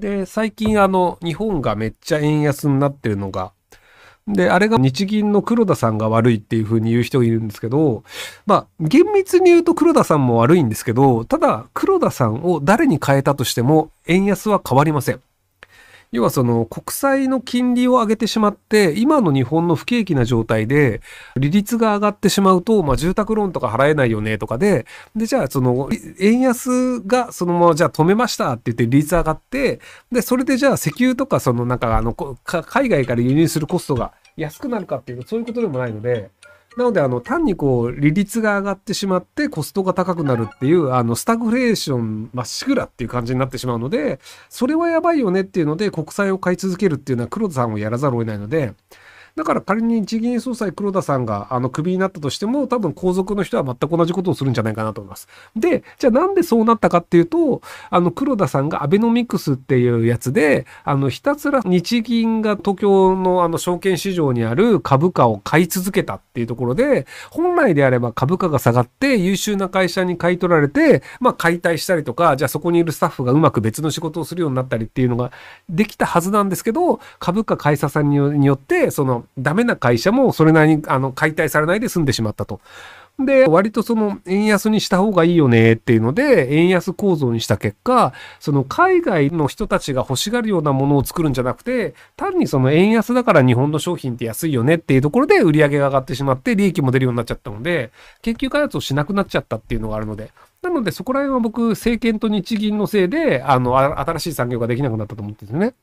で、最近あの、日本がめっちゃ円安になってるのが、で、あれが日銀の黒田さんが悪いっていうふうに言う人がいるんですけど、まあ、厳密に言うと黒田さんも悪いんですけど、ただ、黒田さんを誰に変えたとしても、円安は変わりません。要はその国債の金利を上げてしまって、今の日本の不景気な状態で、利率が上がってしまうと、まあ住宅ローンとか払えないよねとかで、で、じゃあその、円安がそのままじゃあ止めましたって言って利率上がって、で、それでじゃあ石油とかそのなんかあの、海外から輸入するコストが安くなるかっていうと、そういうことでもないので、なので、あの、単にこう、利率が上がってしまって、コストが高くなるっていう、あの、スタグフレーションまっしぐらっていう感じになってしまうので、それはやばいよねっていうので、国債を買い続けるっていうのは黒田さんをやらざるを得ないので、だから仮に日銀総裁黒田さんがあのクビになったとしても、多分皇族の人は全く同じことをするんじゃないかなと思います。で、じゃあなんでそうなったかっていうと、あの黒田さんがアベノミクスっていうやつで、あのひたすら日銀が東京のあの証券市場にある株価を買い続けたっていうところで、本来であれば株価が下がって優秀な会社に買い取られて、まあ解体したりとか、じゃあそこにいるスタッフがうまく別の仕事をするようになったりっていうのができたはずなんですけど、株価買い支えによって、そのダメな会社もそれなりにあの解体されないで済んでしまったと。で、割とその円安にした方がいいよねっていうので、円安構造にした結果、その海外の人たちが欲しがるようなものを作るんじゃなくて、単にその円安だから日本の商品って安いよねっていうところで売り上げが上がってしまって利益も出るようになっちゃったので、研究開発をしなくなっちゃったっていうのがあるので、なのでそこら辺は僕、政権と日銀のせいで、あの、新しい産業ができなくなったと思ってるんですよね。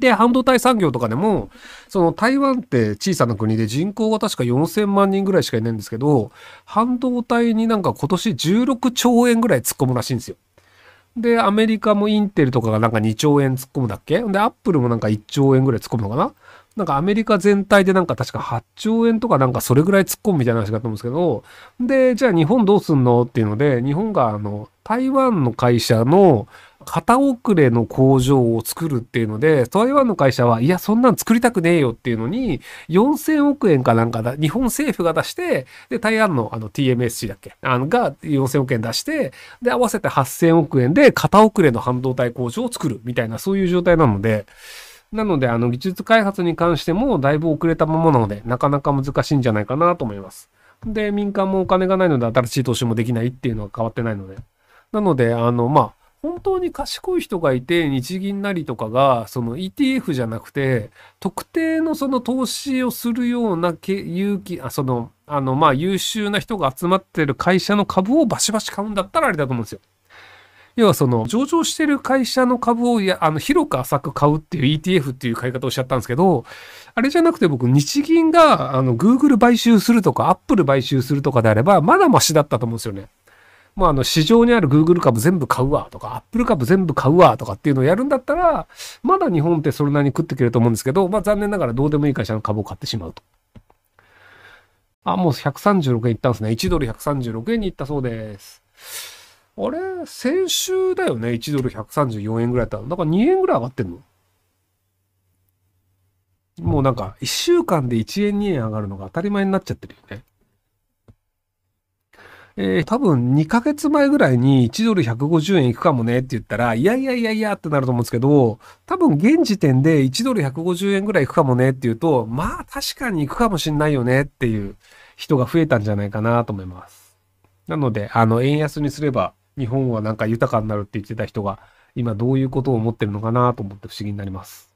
で、半導体産業とかでも、その台湾って小さな国で人口が確か4000万人ぐらいしかいないんですけど、半導体になんか今年16兆円ぐらい突っ込むらしいんですよ。で、アメリカもインテルとかがなんか2兆円突っ込むだっけで、アップルもなんか1兆円ぐらい突っ込むのかななんかアメリカ全体でなんか確か8兆円とかなんかそれぐらい突っ込むみたいな話があったんですけど、で、じゃあ日本どうすんのっていうので、日本があの、台湾の会社の片遅れの工場を作るっていうので、台湾の会社は、いや、そんなん作りたくねえよっていうのに、4000億円かなんかだ、日本政府が出して、で、台湾のの TMSC だっけあの、が4000億円出して、で、合わせて8000億円で片遅れの半導体工場を作るみたいな、そういう状態なので、なので、あの、技術開発に関しても、だいぶ遅れたままなので、なかなか難しいんじゃないかなと思います。で、民間もお金がないので、新しい投資もできないっていうのは変わってないので。なので、あの、まあ、本当に賢い人がいて、日銀なりとかが、その ETF じゃなくて、特定のその投資をするような、勇気、あ、その、あの、まあ、優秀な人が集まってる会社の株をバシバシ買うんだったらあれだと思うんですよ。要はその、上場してる会社の株をや、あの、広く浅く買うっていう ETF っていう買い方をおっしゃったんですけど、あれじゃなくて僕、日銀が、あの、Google 買収するとか、Apple 買収するとかであれば、まだマシだったと思うんですよね。まあ、あの、市場にある Google 株全部買うわとか、Apple 株全部買うわとかっていうのをやるんだったら、まだ日本ってそれなりに食ってくれると思うんですけど、まあ、残念ながらどうでもいい会社の株を買ってしまうと。あ、もう136円いったんですね。1ドル136円にいったそうです。あれ先週だよね。1ドル134円ぐらいだったの。だから2円ぐらい上がってんの。もうなんか、1週間で1円2円上がるのが当たり前になっちゃってるよね。えー、多分2ヶ月前ぐらいに1ドル150円いくかもねって言ったら、いやいやいやいやってなると思うんですけど、多分現時点で1ドル150円ぐらいいくかもねっていうと、まあ確かにいくかもしんないよねっていう人が増えたんじゃないかなと思います。なので、あの、円安にすれば日本はなんか豊かになるって言ってた人が、今どういうことを思ってるのかなと思って不思議になります。